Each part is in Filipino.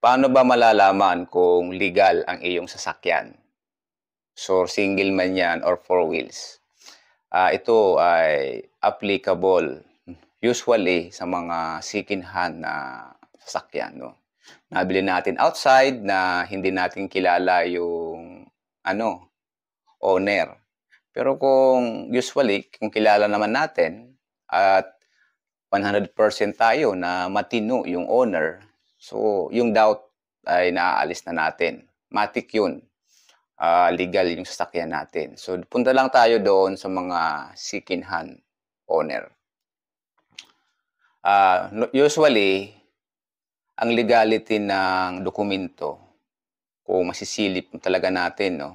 Paano ba malalaman kung legal ang iyong sasakyan? So, single man yan or four wheels. Uh, ito ay applicable usually sa mga second-hand na sasakyan. No? Nabili natin outside na hindi natin kilala yung ano, owner. Pero kung usually, kung kilala naman natin at 100% tayo na matino yung owner, So, yung doubt ay naaalis na natin. Matik yun. Uh, legal yung sasakyan natin. So, punta lang tayo doon sa mga second hand owner. Uh, usually, ang legality ng dokumento, kung masisilip talaga natin, no,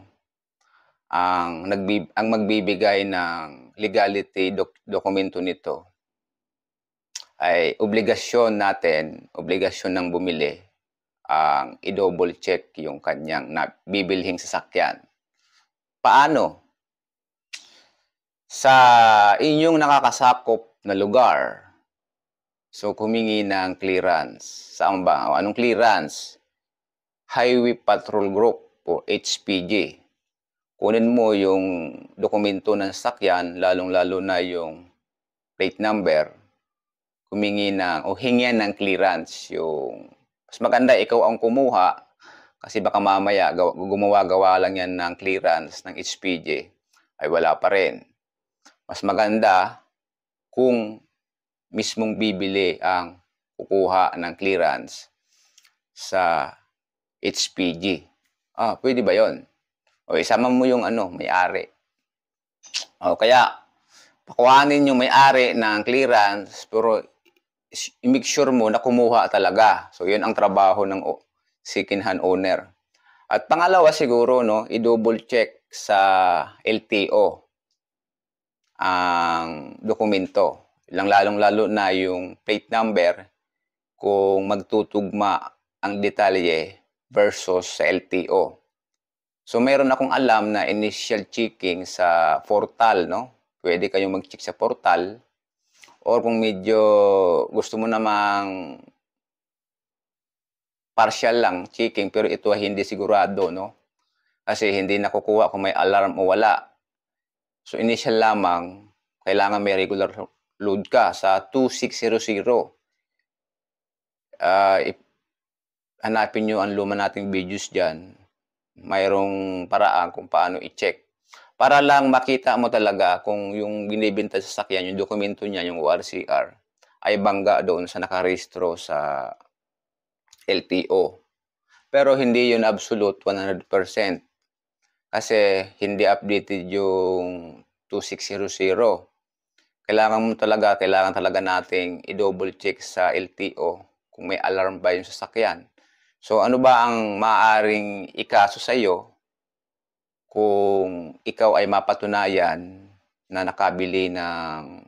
ang, nagbib- ang magbibigay ng legality dok- dokumento nito ay obligasyon natin, obligasyon ng bumili ang i-double check yung kanyang bibilhing sasakyan. Paano? Sa inyong nakakasakop na lugar, so kumingi ng clearance. Saan ba? anong clearance? Highway Patrol Group o HPG. Kunin mo yung dokumento ng sasakyan, lalong-lalo na yung plate number, humingi ng o hingyan ng clearance yung mas maganda ikaw ang kumuha kasi baka mamaya gumawa-gawa lang yan ng clearance ng HPJ ay wala pa rin. Mas maganda kung mismong bibili ang kukuha ng clearance sa HPG. Ah, pwede ba yon? O isama mo yung ano, may-ari. O kaya, pakuhanin yung may-ari ng clearance pero i-make sure mo na kumuha talaga. So, yun ang trabaho ng second hand owner. At pangalawa siguro, no, i-double check sa LTO ang dokumento. Lang lalong-lalo na yung plate number kung magtutugma ang detalye versus sa LTO. So meron akong alam na initial checking sa portal, no? Pwede kayong mag-check sa portal or kung medyo gusto mo namang partial lang checking pero ito ay hindi sigurado no kasi hindi nakukuha kung may alarm o wala so initial lamang kailangan may regular load ka sa 2600 uh, ah, if, hanapin nyo ang luma nating videos dyan mayroong paraan kung paano i-check para lang makita mo talaga kung yung binibenta sa sasakyan, yung dokumento niya, yung ORCR, ay bangga doon sa nakarehistro sa LTO. Pero hindi yun absolute 100%. Kasi hindi updated yung 2600. Kailangan mo talaga, kailangan talaga nating i-double check sa LTO kung may alarm ba yung sasakyan. So ano ba ang maaring ikaso sa iyo kung ikaw ay mapatunayan na nakabili ng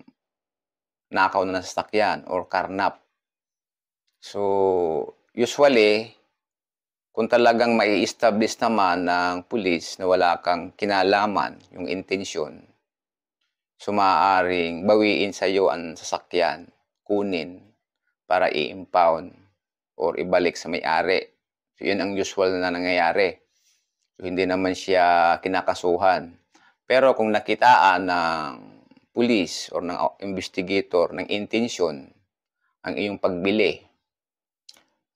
nakaw na sasakyan or karnap. So, usually, kung talagang mai-establish naman ng pulis na wala kang kinalaman yung intensyon, sumaaring bawiin sa iyo ang sasakyan, kunin para i-impound or ibalik sa may-ari. So, yun ang usual na nangyayari hindi naman siya kinakasuhan. Pero kung nakitaan ng pulis or ng investigator ng intensyon ang iyong pagbili,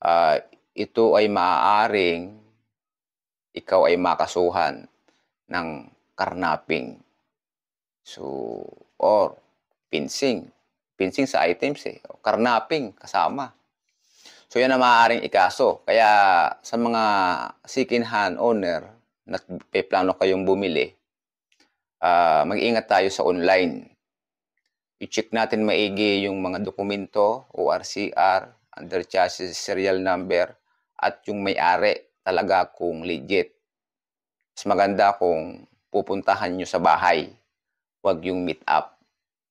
uh, ito ay maaaring ikaw ay makasuhan ng karnapping. So, or pinsing. Pinsing sa items eh. Karnapping kasama. So yan ang maaaring ikaso. Kaya sa mga second hand owner na may plano kayong bumili, uh, mag-ingat tayo sa online. I-check natin maigi yung mga dokumento, ORCR, under chassis serial number, at yung may-ari talaga kung legit. Mas maganda kung pupuntahan nyo sa bahay, wag yung meet up.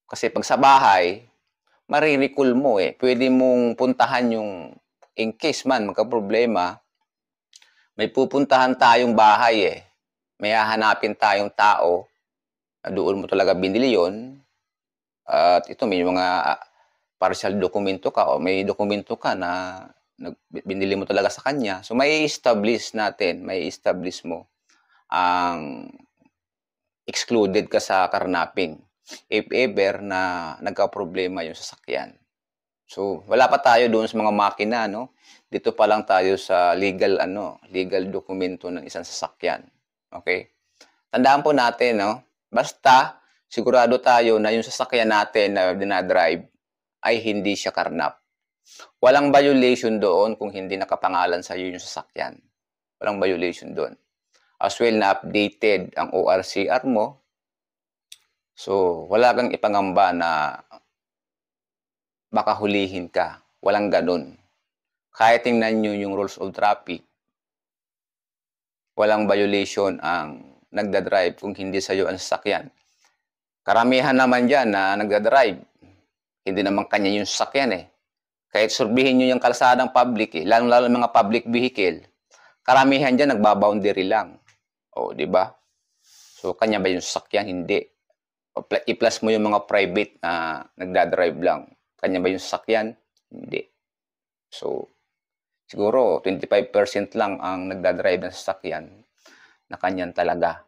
Kasi pag sa bahay, maririkul mo eh. Pwede mong puntahan yung in case man magka-problema, may pupuntahan tayong bahay eh. May hahanapin tayong tao na doon mo talaga binili yon. At ito may mga ah, partial dokumento ka o may dokumento ka na binili mo talaga sa kanya. So may establish natin, may establish mo ang excluded ka sa karnaping if ever na nagka-problema yung sasakyan. So, wala pa tayo doon sa mga makina, no? Dito pa lang tayo sa legal, ano, legal dokumento ng isang sasakyan. Okay? Tandaan po natin, no? Basta, sigurado tayo na yung sasakyan natin na dinadrive ay hindi siya karnap. Walang violation doon kung hindi nakapangalan sa iyo yung sasakyan. Walang violation doon. As well na updated ang ORCR mo. So, wala kang ipangamba na baka hulihin ka. Walang ganun. Kahit tingnan nyo yung rules of traffic, walang violation ang nagdadrive kung hindi sa'yo ang sasakyan. Karamihan naman dyan na nagdadrive, hindi naman kanya yung sasakyan eh. Kahit surbihin nyo yung kalsadang public eh, lalo-lalo mga public vehicle, karamihan dyan nagbaboundary lang. O, oh, di ba? So, kanya ba yung sasakyan? Hindi. I-plus mo yung mga private na nagdadrive lang. Kanya ba yung sasakyan? Hindi. So, siguro 25% lang ang nagdadrive ng sasakyan na kanyan talaga.